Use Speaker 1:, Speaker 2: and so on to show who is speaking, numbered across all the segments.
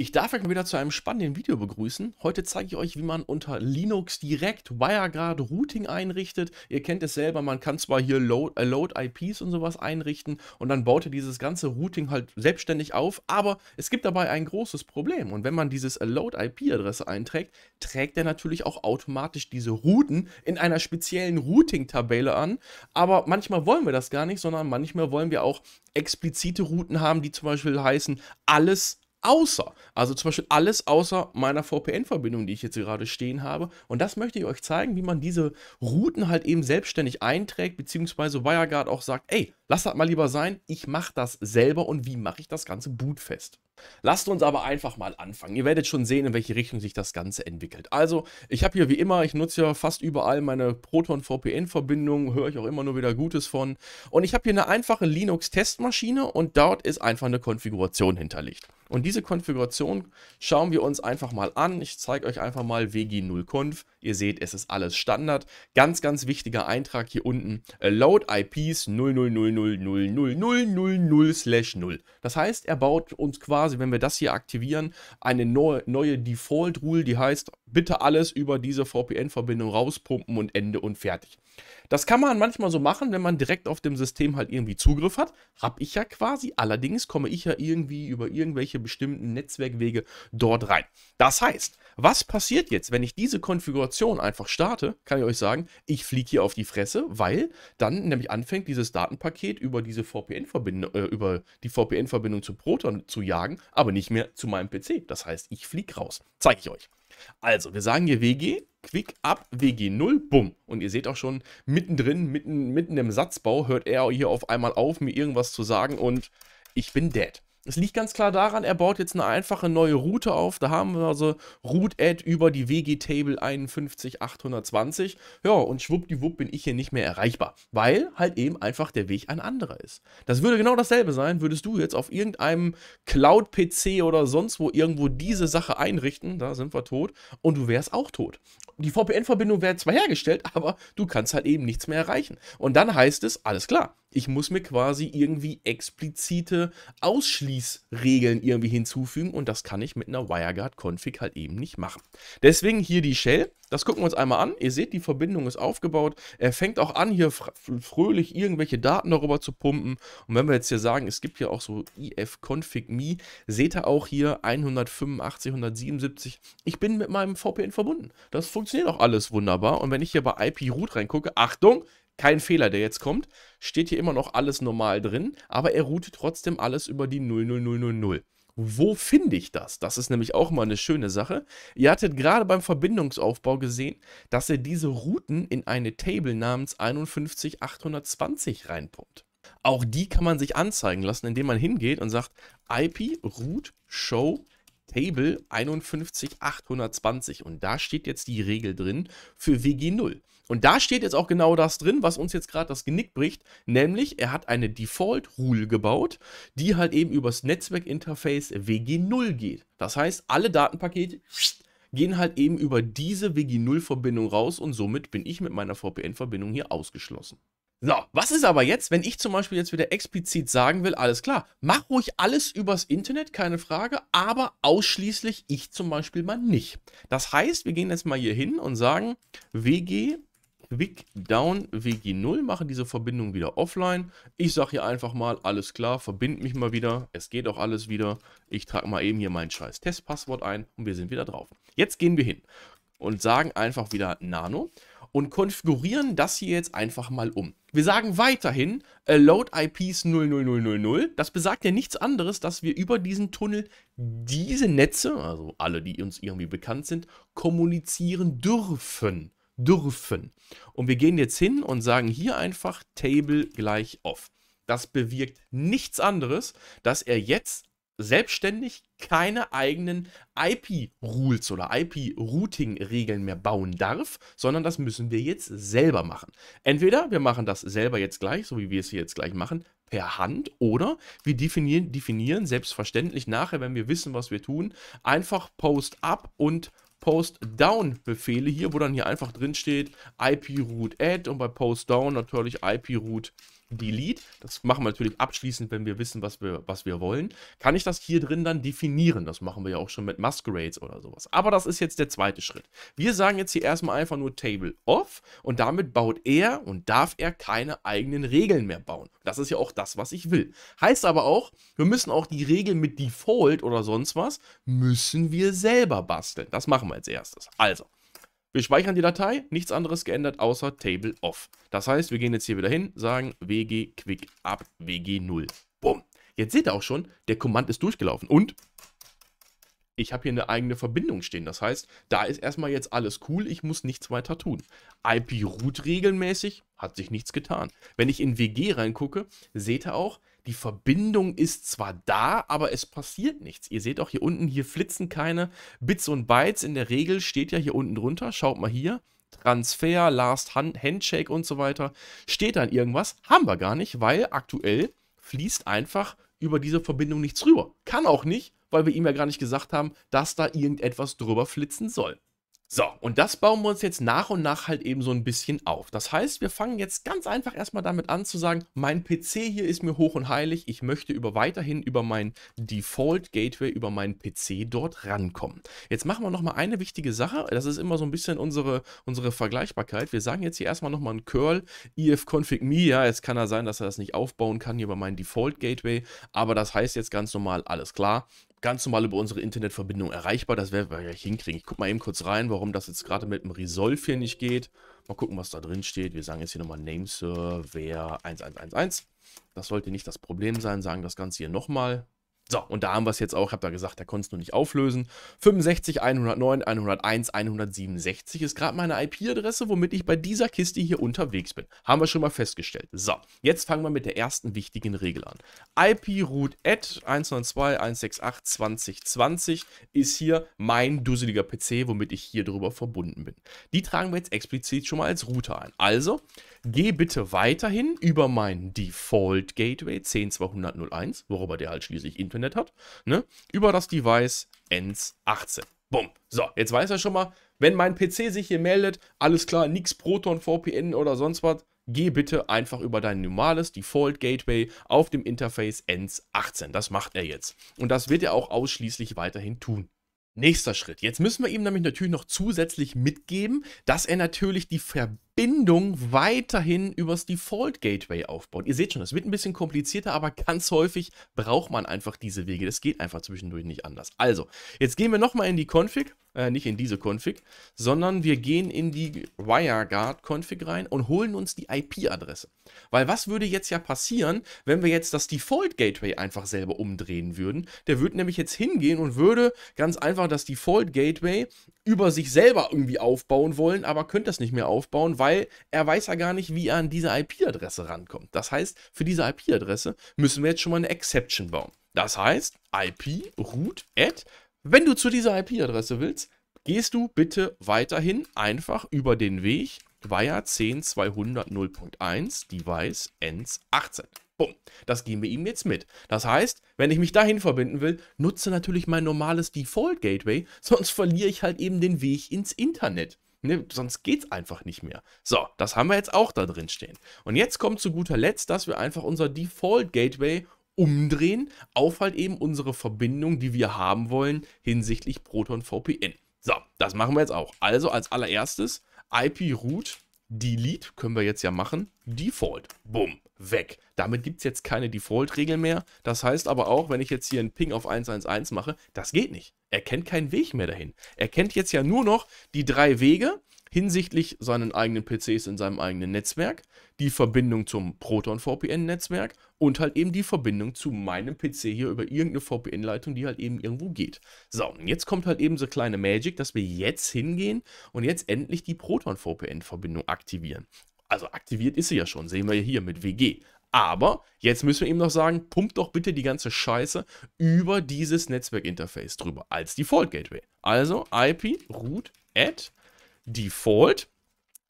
Speaker 1: Ich darf euch wieder zu einem spannenden Video begrüßen. Heute zeige ich euch, wie man unter Linux direkt WireGuard Routing einrichtet. Ihr kennt es selber, man kann zwar hier Load, äh, Load IPs und sowas einrichten und dann baut ihr dieses ganze Routing halt selbstständig auf, aber es gibt dabei ein großes Problem. Und wenn man dieses äh, Load IP Adresse einträgt, trägt er natürlich auch automatisch diese Routen in einer speziellen Routing Tabelle an. Aber manchmal wollen wir das gar nicht, sondern manchmal wollen wir auch explizite Routen haben, die zum Beispiel heißen, alles außer, also zum Beispiel alles außer meiner VPN-Verbindung, die ich jetzt gerade stehen habe. Und das möchte ich euch zeigen, wie man diese Routen halt eben selbstständig einträgt, beziehungsweise WireGuard auch sagt, ey, lass das mal lieber sein, ich mache das selber und wie mache ich das Ganze bootfest. Lasst uns aber einfach mal anfangen. Ihr werdet schon sehen, in welche Richtung sich das Ganze entwickelt. Also, ich habe hier wie immer, ich nutze ja fast überall meine Proton-VPN-Verbindung, höre ich auch immer nur wieder Gutes von. Und ich habe hier eine einfache Linux-Testmaschine und dort ist einfach eine Konfiguration hinterlegt. Und diese Konfiguration schauen wir uns einfach mal an. Ich zeige euch einfach mal WG0conf Ihr seht, es ist alles Standard. Ganz, ganz wichtiger Eintrag hier unten. Äh, Load IPs 000000000/0. Das heißt, er baut uns quasi, wenn wir das hier aktivieren, eine neue, neue Default-Rule, die heißt, bitte alles über diese VPN-Verbindung rauspumpen und Ende und fertig. Das kann man manchmal so machen, wenn man direkt auf dem System halt irgendwie Zugriff hat. Habe ich ja quasi. Allerdings komme ich ja irgendwie über irgendwelche bestimmten Netzwerkwege dort rein. Das heißt, was passiert jetzt, wenn ich diese Konfiguration Simulation einfach starte, kann ich euch sagen, ich fliege hier auf die Fresse, weil dann nämlich anfängt, dieses Datenpaket über diese VPN-Verbindung, äh, über die VPN-Verbindung zu Proton zu jagen, aber nicht mehr zu meinem PC. Das heißt, ich fliege raus. Zeige ich euch. Also, wir sagen hier WG, Quick Up, WG 0, bumm. Und ihr seht auch schon, mittendrin, mitten, mitten im Satzbau hört er hier auf einmal auf, mir irgendwas zu sagen und ich bin dead. Das liegt ganz klar daran, er baut jetzt eine einfache neue Route auf. Da haben wir also Root-Add über die WG-Table 51820. Ja, und schwuppdiwupp bin ich hier nicht mehr erreichbar, weil halt eben einfach der Weg ein anderer ist. Das würde genau dasselbe sein, würdest du jetzt auf irgendeinem Cloud-PC oder sonst wo irgendwo diese Sache einrichten, da sind wir tot, und du wärst auch tot. Die VPN-Verbindung wäre zwar hergestellt, aber du kannst halt eben nichts mehr erreichen. Und dann heißt es, alles klar, ich muss mir quasi irgendwie explizite Ausschließregeln irgendwie hinzufügen und das kann ich mit einer WireGuard-Config halt eben nicht machen. Deswegen hier die Shell, das gucken wir uns einmal an. Ihr seht, die Verbindung ist aufgebaut. Er fängt auch an, hier fröhlich irgendwelche Daten darüber zu pumpen. Und wenn wir jetzt hier sagen, es gibt hier auch so ifconfig.me, seht ihr auch hier 185, 177. Ich bin mit meinem VPN verbunden. Das funktioniert auch alles wunderbar. Und wenn ich hier bei IP-Root reingucke, Achtung, kein Fehler, der jetzt kommt, steht hier immer noch alles normal drin, aber er routet trotzdem alles über die 00000. Wo finde ich das? Das ist nämlich auch mal eine schöne Sache. Ihr hattet gerade beim Verbindungsaufbau gesehen, dass er diese Routen in eine Table namens 51820 reinpumpt. Auch die kann man sich anzeigen lassen, indem man hingeht und sagt IP root show Table 51820 und da steht jetzt die Regel drin für WG0. Und da steht jetzt auch genau das drin, was uns jetzt gerade das Genick bricht, nämlich er hat eine Default-Rule gebaut, die halt eben übers Netzwerkinterface WG0 geht. Das heißt, alle Datenpakete gehen halt eben über diese WG0-Verbindung raus und somit bin ich mit meiner VPN-Verbindung hier ausgeschlossen. So, was ist aber jetzt, wenn ich zum Beispiel jetzt wieder explizit sagen will, alles klar, mach ruhig alles übers Internet, keine Frage, aber ausschließlich ich zum Beispiel mal nicht. Das heißt, wir gehen jetzt mal hier hin und sagen, WG Quick Down WG0, mache diese Verbindung wieder offline. Ich sage hier einfach mal, alles klar, verbind mich mal wieder. Es geht auch alles wieder. Ich trage mal eben hier mein scheiß Testpasswort ein und wir sind wieder drauf. Jetzt gehen wir hin und sagen einfach wieder Nano und konfigurieren das hier jetzt einfach mal um. Wir sagen weiterhin äh, Load IPs 00000. Das besagt ja nichts anderes, dass wir über diesen Tunnel diese Netze, also alle, die uns irgendwie bekannt sind, kommunizieren dürfen dürfen. Und wir gehen jetzt hin und sagen hier einfach Table gleich off. Das bewirkt nichts anderes, dass er jetzt selbstständig keine eigenen IP-Rules oder IP-Routing-Regeln mehr bauen darf, sondern das müssen wir jetzt selber machen. Entweder wir machen das selber jetzt gleich, so wie wir es hier jetzt gleich machen, per Hand, oder wir definieren, definieren selbstverständlich nachher, wenn wir wissen, was wir tun, einfach Post up und Post-Down-Befehle hier, wo dann hier einfach drin steht IP-Root-Add und bei Post-Down natürlich IP-Root-Add. Delete, das machen wir natürlich abschließend, wenn wir wissen, was wir, was wir wollen, kann ich das hier drin dann definieren. Das machen wir ja auch schon mit Masquerades oder sowas. Aber das ist jetzt der zweite Schritt. Wir sagen jetzt hier erstmal einfach nur Table Off und damit baut er und darf er keine eigenen Regeln mehr bauen. Das ist ja auch das, was ich will. Heißt aber auch, wir müssen auch die Regeln mit Default oder sonst was, müssen wir selber basteln. Das machen wir als erstes. Also, wir speichern die Datei, nichts anderes geändert außer Table off. Das heißt, wir gehen jetzt hier wieder hin, sagen wg quick up wg0. Bumm. Jetzt seht ihr auch schon, der Command ist durchgelaufen und ich habe hier eine eigene Verbindung stehen. Das heißt, da ist erstmal jetzt alles cool, ich muss nichts weiter tun. IP-Root regelmäßig hat sich nichts getan. Wenn ich in WG reingucke, seht ihr auch, die Verbindung ist zwar da, aber es passiert nichts. Ihr seht auch hier unten, hier flitzen keine Bits und Bytes. In der Regel steht ja hier unten drunter, schaut mal hier, Transfer, Last Hand, Handshake und so weiter. Steht dann irgendwas? Haben wir gar nicht, weil aktuell fließt einfach über diese Verbindung nichts rüber. Kann auch nicht, weil wir ihm ja gar nicht gesagt haben, dass da irgendetwas drüber flitzen soll. So, und das bauen wir uns jetzt nach und nach halt eben so ein bisschen auf. Das heißt, wir fangen jetzt ganz einfach erstmal damit an zu sagen, mein PC hier ist mir hoch und heilig, ich möchte über weiterhin über mein Default Gateway, über meinen PC dort rankommen. Jetzt machen wir nochmal eine wichtige Sache, das ist immer so ein bisschen unsere, unsere Vergleichbarkeit. Wir sagen jetzt hier erstmal nochmal ein Curl, ifconfig me, ja, jetzt kann er sein, dass er das nicht aufbauen kann hier über meinem Default Gateway, aber das heißt jetzt ganz normal, alles klar, ganz normal über unsere Internetverbindung erreichbar. Das werden wir gleich hinkriegen. Ich gucke mal eben kurz rein, warum das jetzt gerade mit dem Resolve hier nicht geht. Mal gucken, was da drin steht. Wir sagen jetzt hier nochmal NameServer 1111. Das sollte nicht das Problem sein. Sagen das Ganze hier nochmal. So, und da haben wir es jetzt auch. Ich habe da gesagt, da konnte es nur nicht auflösen. 65, 109, 101, 167 ist gerade meine IP-Adresse, womit ich bei dieser Kiste hier unterwegs bin. Haben wir schon mal festgestellt. So, jetzt fangen wir mit der ersten wichtigen Regel an. IP-Root at 192.168.2020 ist hier mein dusseliger PC, womit ich hier drüber verbunden bin. Die tragen wir jetzt explizit schon mal als Router ein. Also, geh bitte weiterhin über meinen Default-Gateway 10200.01, worüber der halt schließlich Internet Internet hat, ne? über das Device ENS 18. Bumm. So, jetzt weiß er schon mal, wenn mein PC sich hier meldet, alles klar, nix Proton, VPN oder sonst was, geh bitte einfach über dein normales Default Gateway auf dem Interface ENS 18. Das macht er jetzt. Und das wird er auch ausschließlich weiterhin tun. Nächster Schritt. Jetzt müssen wir ihm nämlich natürlich noch zusätzlich mitgeben, dass er natürlich die Verbindung Bindung weiterhin übers Default Gateway aufbauen. Ihr seht schon, es wird ein bisschen komplizierter, aber ganz häufig braucht man einfach diese Wege. Das geht einfach zwischendurch nicht anders. Also, jetzt gehen wir nochmal in die Config, äh, nicht in diese Config, sondern wir gehen in die WireGuard Config rein und holen uns die IP-Adresse. Weil was würde jetzt ja passieren, wenn wir jetzt das Default Gateway einfach selber umdrehen würden? Der würde nämlich jetzt hingehen und würde ganz einfach das Default Gateway über sich selber irgendwie aufbauen wollen, aber könnte das nicht mehr aufbauen, weil weil er weiß ja gar nicht, wie er an diese IP-Adresse rankommt. Das heißt, für diese IP-Adresse müssen wir jetzt schon mal eine Exception bauen. Das heißt, IP root add, wenn du zu dieser IP-Adresse willst, gehst du bitte weiterhin einfach über den Weg via 10.200.0.1 Device Ends 18. Bumm. Das geben wir ihm jetzt mit. Das heißt, wenn ich mich dahin verbinden will, nutze natürlich mein normales Default Gateway, sonst verliere ich halt eben den Weg ins Internet. Ne, sonst geht's einfach nicht mehr. So, das haben wir jetzt auch da drin stehen. Und jetzt kommt zu guter Letzt, dass wir einfach unser Default Gateway umdrehen auf halt eben unsere Verbindung, die wir haben wollen hinsichtlich Proton VPN. So, das machen wir jetzt auch. Also als allererstes IP Root Delete können wir jetzt ja machen. Default. Bumm weg. Damit gibt es jetzt keine Default-Regel mehr. Das heißt aber auch, wenn ich jetzt hier einen Ping auf 111 mache, das geht nicht. Er kennt keinen Weg mehr dahin. Er kennt jetzt ja nur noch die drei Wege hinsichtlich seinen eigenen PCs in seinem eigenen Netzwerk, die Verbindung zum Proton-VPN-Netzwerk und halt eben die Verbindung zu meinem PC hier über irgendeine VPN-Leitung, die halt eben irgendwo geht. So, und jetzt kommt halt eben so kleine Magic, dass wir jetzt hingehen und jetzt endlich die Proton-VPN-Verbindung aktivieren. Also aktiviert ist sie ja schon, sehen wir hier mit WG. Aber jetzt müssen wir eben noch sagen, pumpt doch bitte die ganze Scheiße über dieses Netzwerkinterface drüber als Default Gateway. Also IP root add default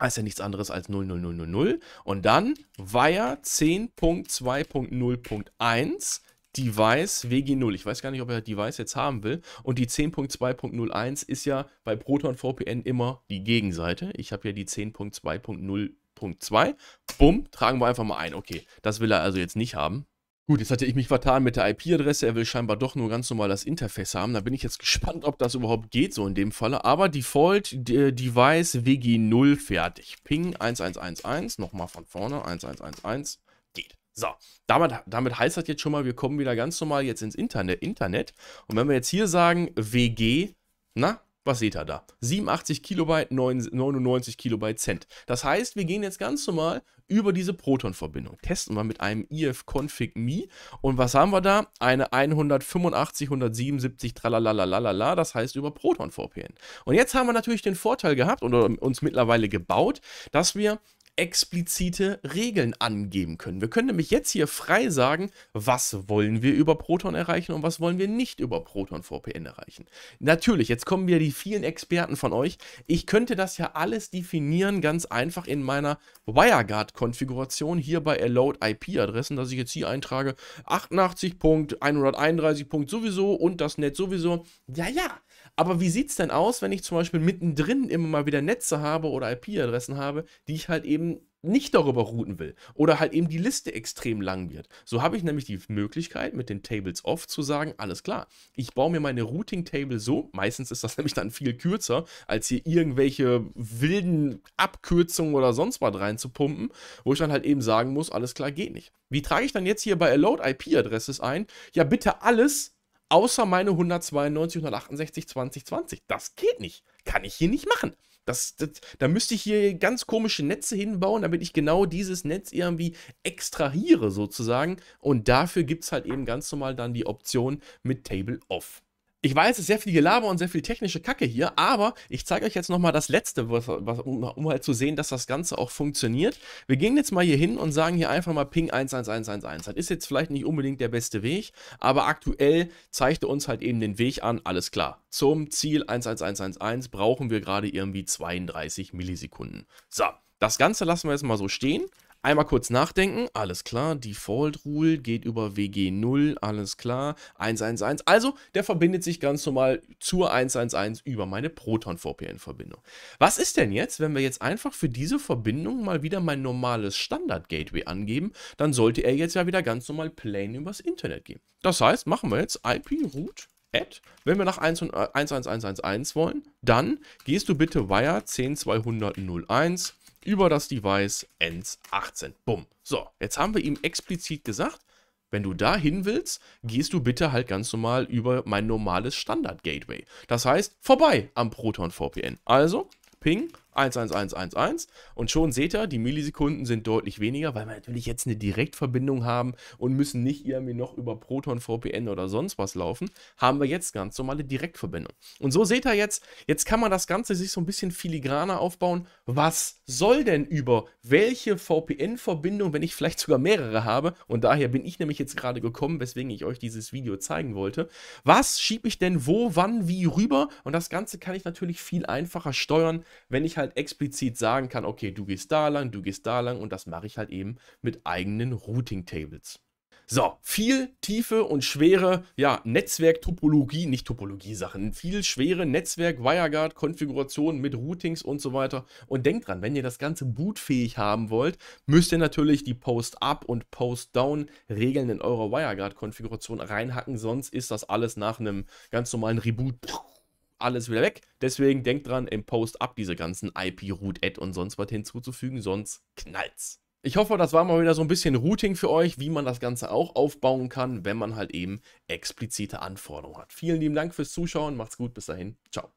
Speaker 1: heißt ja nichts anderes als 00000 und dann via 10.2.0.1 Device WG0. Ich weiß gar nicht, ob er Device jetzt haben will. Und die 10.2.01 ist ja bei Proton VPN immer die Gegenseite. Ich habe ja die 10.2.0 Punkt 2. Bumm, tragen wir einfach mal ein. Okay, das will er also jetzt nicht haben. Gut, jetzt hatte ich mich vertan mit der IP-Adresse. Er will scheinbar doch nur ganz normal das Interface haben. Da bin ich jetzt gespannt, ob das überhaupt geht, so in dem Falle. Aber Default äh, Device WG0 fertig. Ping 1111, nochmal von vorne, 1111, geht. So, damit, damit heißt das jetzt schon mal, wir kommen wieder ganz normal jetzt ins Internet. Internet. Und wenn wir jetzt hier sagen WG, na, was seht ihr da? 87 Kilobyte, 99 Kilobyte Cent. Das heißt, wir gehen jetzt ganz normal über diese Proton-Verbindung. Testen wir mit einem ifconfig.me. Und was haben wir da? Eine 185, 177, tralalalalala. Das heißt über Proton-VPN. Und jetzt haben wir natürlich den Vorteil gehabt oder uns mittlerweile gebaut, dass wir explizite Regeln angeben können. Wir können nämlich jetzt hier frei sagen, was wollen wir über Proton erreichen und was wollen wir nicht über Proton VPN erreichen. Natürlich, jetzt kommen wieder die vielen Experten von euch. Ich könnte das ja alles definieren, ganz einfach in meiner WireGuard-Konfiguration hier bei Allowed IP-Adressen, dass ich jetzt hier eintrage 88.131. sowieso und das Netz sowieso. Ja, ja, aber wie sieht es denn aus, wenn ich zum Beispiel mittendrin immer mal wieder Netze habe oder IP-Adressen habe, die ich halt eben nicht darüber routen will oder halt eben die Liste extrem lang wird. So habe ich nämlich die Möglichkeit, mit den Tables off zu sagen, alles klar, ich baue mir meine Routing-Table so, meistens ist das nämlich dann viel kürzer, als hier irgendwelche wilden Abkürzungen oder sonst was reinzupumpen, wo ich dann halt eben sagen muss, alles klar, geht nicht. Wie trage ich dann jetzt hier bei Allowed ip adresses ein? Ja, bitte alles außer meine 192, 168, 2020. Das geht nicht. Kann ich hier nicht machen. Das, das, da müsste ich hier ganz komische Netze hinbauen, damit ich genau dieses Netz irgendwie extrahiere sozusagen. Und dafür gibt es halt eben ganz normal dann die Option mit Table Off. Ich weiß, es ist sehr viel Gelaber und sehr viel technische Kacke hier, aber ich zeige euch jetzt nochmal das Letzte, was, was, um, um, halt zu sehen, dass das Ganze auch funktioniert. Wir gehen jetzt mal hier hin und sagen hier einfach mal Ping 11111. Das ist jetzt vielleicht nicht unbedingt der beste Weg, aber aktuell zeigt er uns halt eben den Weg an, alles klar. Zum Ziel 11111 brauchen wir gerade irgendwie 32 Millisekunden. So, das Ganze lassen wir jetzt mal so stehen. Einmal kurz nachdenken, alles klar, Default Rule geht über WG0, alles klar, 111. Also, der verbindet sich ganz normal zur 111 über meine Proton-VPN-Verbindung. Was ist denn jetzt, wenn wir jetzt einfach für diese Verbindung mal wieder mein normales Standard-Gateway angeben, dann sollte er jetzt ja wieder ganz normal plain übers Internet gehen. Das heißt, machen wir jetzt IP-Root wenn wir nach 11111 äh, wollen, dann gehst du bitte via 1020001 über das Device ENS 18. Bumm. So, jetzt haben wir ihm explizit gesagt, wenn du da hin willst, gehst du bitte halt ganz normal über mein normales Standard-Gateway. Das heißt, vorbei am Proton VPN. Also, ping 1, 1, 1, 1, 1. Und schon seht ihr, die Millisekunden sind deutlich weniger, weil wir natürlich jetzt eine Direktverbindung haben und müssen nicht irgendwie noch über Proton VPN oder sonst was laufen. Haben wir jetzt ganz normale Direktverbindung. Und so seht ihr jetzt, jetzt kann man das Ganze sich so ein bisschen filigraner aufbauen. Was soll denn über welche VPN-Verbindung, wenn ich vielleicht sogar mehrere habe? Und daher bin ich nämlich jetzt gerade gekommen, weswegen ich euch dieses Video zeigen wollte. Was schiebe ich denn wo, wann, wie rüber? Und das Ganze kann ich natürlich viel einfacher steuern, wenn ich halt halt explizit sagen kann, okay, du gehst da lang, du gehst da lang und das mache ich halt eben mit eigenen Routing Tables. So, viel tiefe und schwere, ja, Netzwerktopologie, nicht Topologie-Sachen, viel schwere Netzwerk-Wireguard-Konfigurationen mit Routings und so weiter. Und denkt dran, wenn ihr das Ganze bootfähig haben wollt, müsst ihr natürlich die Post-Up- und Post-Down-Regeln in eure Wireguard-Konfiguration reinhacken, sonst ist das alles nach einem ganz normalen Reboot alles wieder weg. Deswegen denkt dran, im Post ab diese ganzen ip root add und sonst was hinzuzufügen, sonst knallt's. Ich hoffe, das war mal wieder so ein bisschen Routing für euch, wie man das Ganze auch aufbauen kann, wenn man halt eben explizite Anforderungen hat. Vielen lieben Dank fürs Zuschauen, macht's gut, bis dahin, ciao.